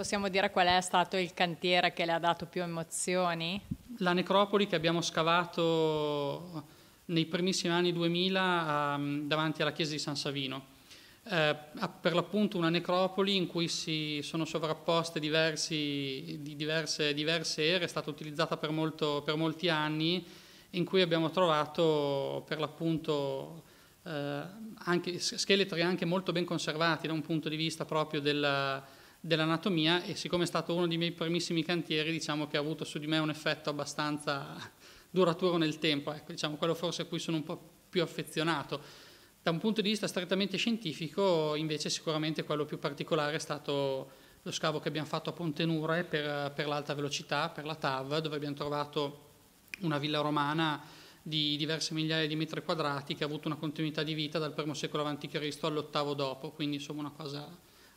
Possiamo dire qual è stato il cantiere che le ha dato più emozioni? La necropoli che abbiamo scavato nei primissimi anni 2000 um, ehm, davanti alla chiesa di San Savino. Eh, per l'appunto una necropoli in cui si sono sovrapposte diversi, di diverse, diverse, ere, è stata utilizzata per, molto, per, molti anni, in cui abbiamo trovato per l'appunto eh, anche, scheletri anche molto ben conservati da un punto di vista proprio della, dell'anatomia e siccome è stato uno dei miei primissimi cantieri, diciamo che ha avuto su di me un effetto abbastanza duraturo nel tempo, ecco, diciamo quello forse a cui sono un po' più affezionato. Da un punto di vista strettamente scientifico, invece, sicuramente quello più particolare è stato lo scavo che abbiamo fatto a Pontenure per, per l'alta velocità, per la TAV, dove abbiamo trovato una villa romana di diverse migliaia di metri quadrati che ha avuto una continuità di vita dal primo secolo a.C. all'ottavo dopo, quindi insomma una cosa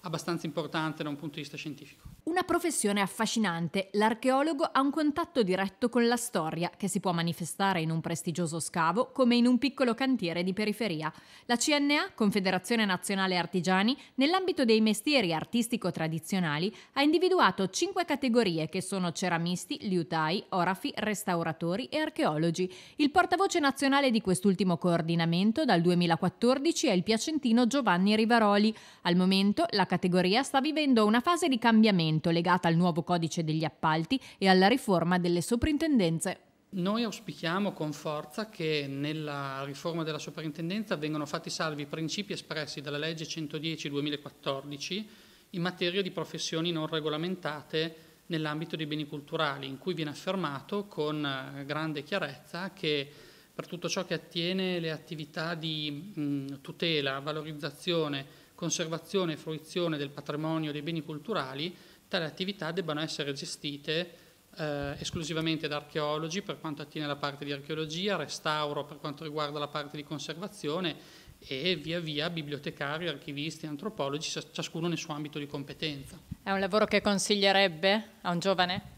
abbastanza importante da un punto di vista scientifico. Una professione affascinante, l'archeologo ha un contatto diretto con la storia che si può manifestare in un prestigioso scavo come in un piccolo cantiere di periferia. La CNA, Confederazione Nazionale Artigiani, nell'ambito dei mestieri artistico-tradizionali ha individuato cinque categorie che sono ceramisti, liutai, orafi, restauratori e archeologi. Il portavoce nazionale di quest'ultimo coordinamento dal 2014 è il piacentino Giovanni Rivaroli. Al momento la categoria sta vivendo una fase di cambiamento legata al nuovo codice degli appalti e alla riforma delle soprintendenze. Noi auspichiamo con forza che nella riforma della soprintendenza vengano fatti salvi i principi espressi dalla legge 110-2014 in materia di professioni non regolamentate nell'ambito dei beni culturali, in cui viene affermato con eh, grande chiarezza che per tutto ciò che attiene le attività di mh, mm, tutela, valorizzazione, conservazione e fruizione del patrimonio dei beni culturali, tali attività debbano essere gestite eh, esclusivamente da archeologi per quanto attiene alla parte di archeologia, restauro per quanto riguarda la parte di conservazione e via via bibliotecari, archivisti, antropologi, ciascuno nel suo ambito di competenza. È un lavoro che consiglierebbe a un giovane?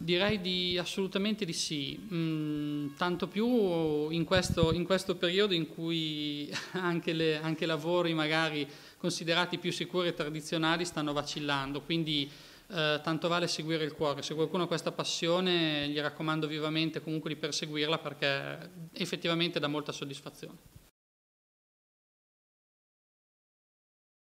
Direi di, assolutamente di sì, mm, tanto più in questo, in questo, periodo in cui anche, le, anche, lavori magari considerati più sicuri e tradizionali stanno vacillando, quindi eh, tanto vale seguire il cuore. Se qualcuno ha questa passione gli raccomando vivamente comunque di perseguirla perché effettivamente dà molta soddisfazione.